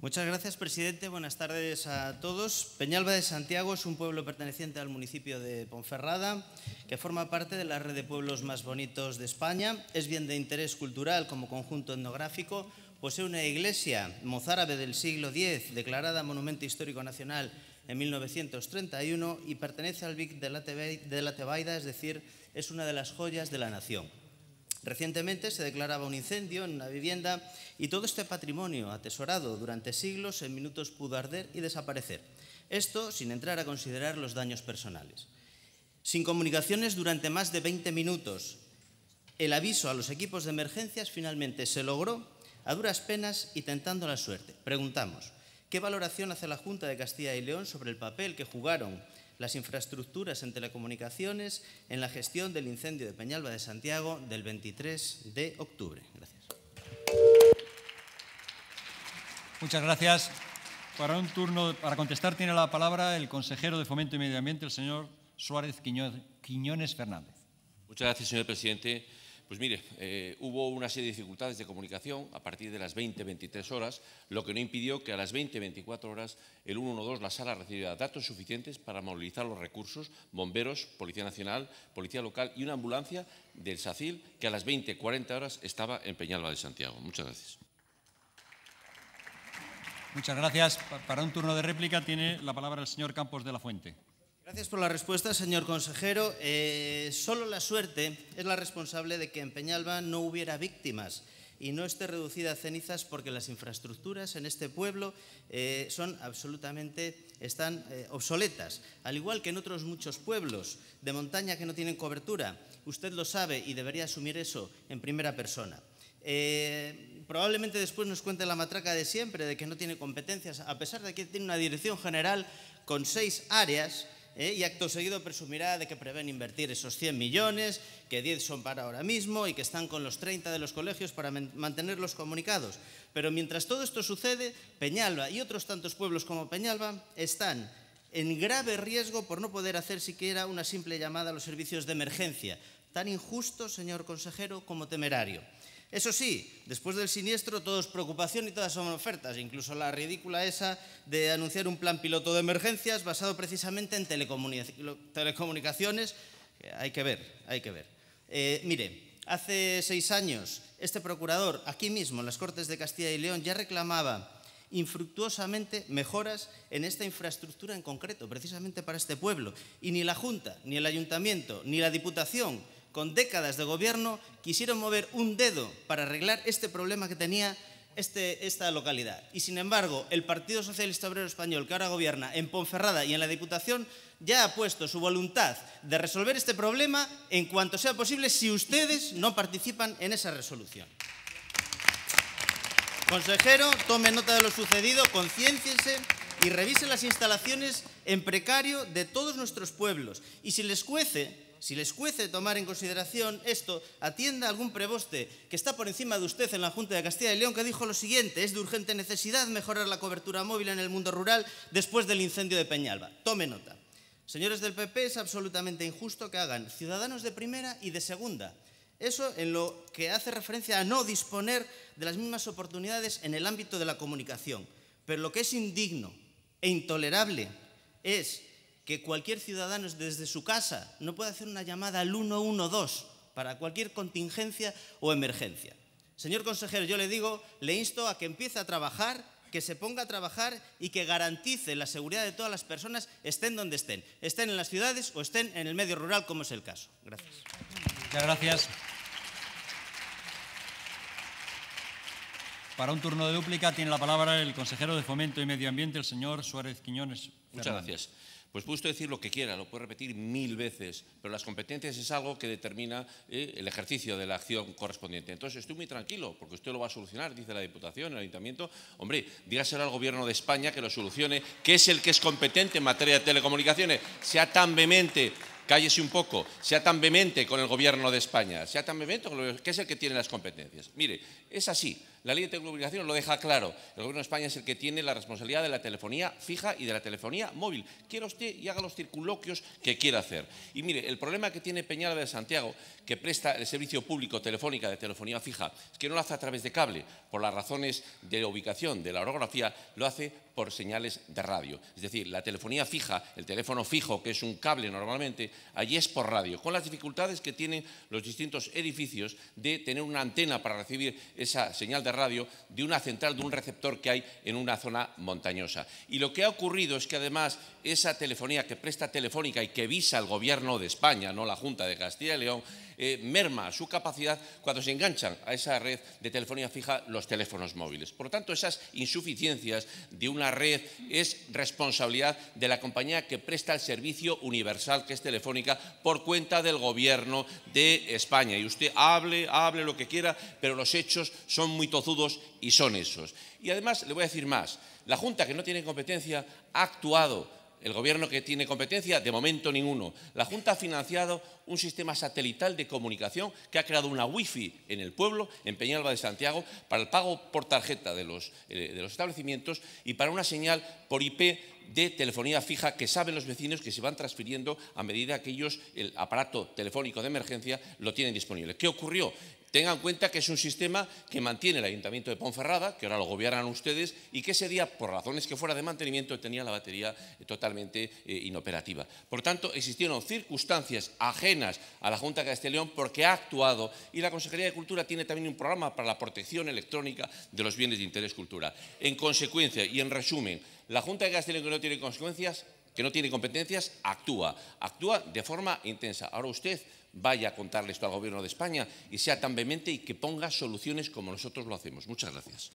Muchas gracias, presidente. Buenas tardes a todos. Peñalba de Santiago es un pueblo perteneciente al municipio de Ponferrada, que forma parte de la red de pueblos más bonitos de España. Es bien de interés cultural como conjunto etnográfico. Posee una iglesia mozárabe del siglo X, declarada Monumento Histórico Nacional en 1931 y pertenece al Vic de la Tebaida, es decir, es una de las joyas de la nación. Recientemente se declaraba un incendio en una vivienda y todo este patrimonio atesorado durante siglos en minutos pudo arder y desaparecer. Esto sin entrar a considerar los daños personales. Sin comunicaciones durante más de 20 minutos, el aviso a los equipos de emergencias finalmente se logró a duras penas y tentando la suerte. Preguntamos, ¿qué valoración hace la Junta de Castilla y León sobre el papel que jugaron las infraestructuras en telecomunicaciones en la gestión del incendio de Peñalba de Santiago del 23 de octubre. Gracias. Muchas gracias. Para un turno, para contestar, tiene la palabra el consejero de Fomento y Medio Ambiente, el señor Suárez Quiñones Fernández. Muchas gracias, señor presidente. Pues mire, eh, hubo una serie de dificultades de comunicación a partir de las 20-23 horas, lo que no impidió que a las 20-24 horas el 112, la sala, recibiera datos suficientes para movilizar los recursos, bomberos, Policía Nacional, Policía Local y una ambulancia del SACIL que a las 20-40 horas estaba en Peñalba de Santiago. Muchas gracias. Muchas gracias. Para un turno de réplica tiene la palabra el señor Campos de la Fuente. Gracias por la respuesta, señor consejero. Eh, solo la suerte es la responsable de que en Peñalba no hubiera víctimas y no esté reducida a cenizas porque las infraestructuras en este pueblo eh, son absolutamente están eh, obsoletas, al igual que en otros muchos pueblos de montaña que no tienen cobertura. Usted lo sabe y debería asumir eso en primera persona. probablemente después nos cuente la matraca de siempre de que no tiene competencias, a pesar de que tiene una dirección general con seis áreas ¿eh? y acto seguido presumirá de que prevén invertir esos 100 millones, que 10 son para ahora mismo y que están con los 30 de los colegios para mantenerlos comunicados. Pero mientras todo esto sucede, Peñalba y otros tantos pueblos como Peñalba están en grave riesgo por no poder hacer siquiera una simple llamada a los servicios de emergencia, tan injusto, señor consejero, como temerario. Eso sí, después del siniestro todo es preocupación y todas son ofertas, incluso la ridícula esa de anunciar un plan piloto de emergencias basado precisamente en telecomunicaciones. Hay que ver, hay que ver. Eh, mire, hace seis años este procurador, aquí mismo en las Cortes de Castilla y León, ya reclamaba infructuosamente mejoras en esta infraestructura en concreto, precisamente para este pueblo. Y ni la Junta, ni el Ayuntamiento, ni la Diputación con décadas de gobierno, quisieron mover un dedo para arreglar este problema que tenía este, esta localidad. Y sin embargo, el Partido Socialista Obrero Español, que ahora gobierna en Ponferrada y en la Diputación, ya ha puesto su voluntad de resolver este problema en cuanto sea posible si ustedes no participan en esa resolución. Consejero, tome nota de lo sucedido, conciénciense y revisen las instalaciones en precario de todos nuestros pueblos. Y si les cuece, si les cuece tomar en consideración esto, atienda algún preboste que está por encima de usted en la Junta de Castilla y León que dijo lo siguiente, es de urgente necesidad mejorar la cobertura móvil en el mundo rural después del incendio de Peñalba. Tome nota. Señores del PP, es absolutamente injusto que hagan ciudadanos de primera y de segunda. Eso en lo que hace referencia a no disponer de las mismas oportunidades en el ámbito de la comunicación. Pero lo que es indigno e intolerable es que cualquier ciudadano desde su casa no pueda hacer una llamada al 112 para cualquier contingencia o emergencia. Señor consejero, yo le digo, le insto a que empiece a trabajar, que se ponga a trabajar y que garantice la seguridad de todas las personas, estén donde estén, estén en las ciudades o estén en el medio rural, como es el caso. Gracias. Muchas gracias. Para un turno de dúplica tiene la palabra el consejero de Fomento y Medio Ambiente, el señor Suárez Quiñones. Muchas gracias. Pues puede usted decir lo que quiera, lo puede repetir mil veces, pero las competencias es algo que determina eh, el ejercicio de la acción correspondiente. Entonces, estoy muy tranquilo, porque usted lo va a solucionar, dice la Diputación, el Ayuntamiento. Hombre, dígaselo al Gobierno de España que lo solucione, que es el que es competente en materia de telecomunicaciones. Sea tan vehemente cállese un poco, sea tan vehemente con el Gobierno de España, sea tan vehemente con que es el que tiene las competencias. Mire, es así. La ley de telecomunicaciones lo deja claro. El Gobierno de España es el que tiene la responsabilidad de la telefonía fija y de la telefonía móvil. Quiero usted y haga los circuloquios que quiera hacer. Y mire, el problema que tiene Peñalba de Santiago, que presta el servicio público telefónica de telefonía fija, es que no lo hace a través de cable, por las razones de ubicación, de la orografía, lo hace por señales de radio. Es decir, la telefonía fija, el teléfono fijo, que es un cable normalmente, allí es por radio, con las dificultades que tienen los distintos edificios de tener una antena para recibir esa señal de radio radio de una central, de un receptor que hay en una zona montañosa. Y lo que ha ocurrido es que además esa telefonía que presta Telefónica y que visa al gobierno de España, no la Junta de Castilla y León, eh, merma su capacidad cuando se enganchan a esa red de telefonía fija los teléfonos móviles. Por lo tanto, esas insuficiencias de una red es responsabilidad de la compañía que presta el servicio universal, que es Telefónica, por cuenta del Gobierno de España. Y usted hable, hable lo que quiera, pero los hechos son muy tozudos y son esos. Y además, le voy a decir más, la Junta, que no tiene competencia, ha actuado el gobierno que tiene competencia, de momento ninguno. La Junta ha financiado un sistema satelital de comunicación que ha creado una wifi en el pueblo, en Peñalba de Santiago, para el pago por tarjeta de los, eh, de los establecimientos y para una señal por IP de telefonía fija que saben los vecinos que se van transfiriendo a medida que ellos el aparato telefónico de emergencia lo tienen disponible. ¿Qué ocurrió? Tengan en cuenta que es un sistema que mantiene el Ayuntamiento de Ponferrada, que ahora lo gobiernan ustedes, y que ese día, por razones que fuera de mantenimiento, tenía la batería totalmente eh, inoperativa. Por tanto, existieron circunstancias ajenas a la Junta de Castellón porque ha actuado y la Consejería de Cultura tiene también un programa para la protección electrónica de los bienes de interés cultural. En consecuencia y en resumen, la Junta de Castellón que no tiene consecuencias, que no tiene competencias, actúa. Actúa de forma intensa. Ahora usted vaya a contarle esto al Gobierno de España y sea tan vehemente y que ponga soluciones como nosotros lo hacemos. Muchas gracias.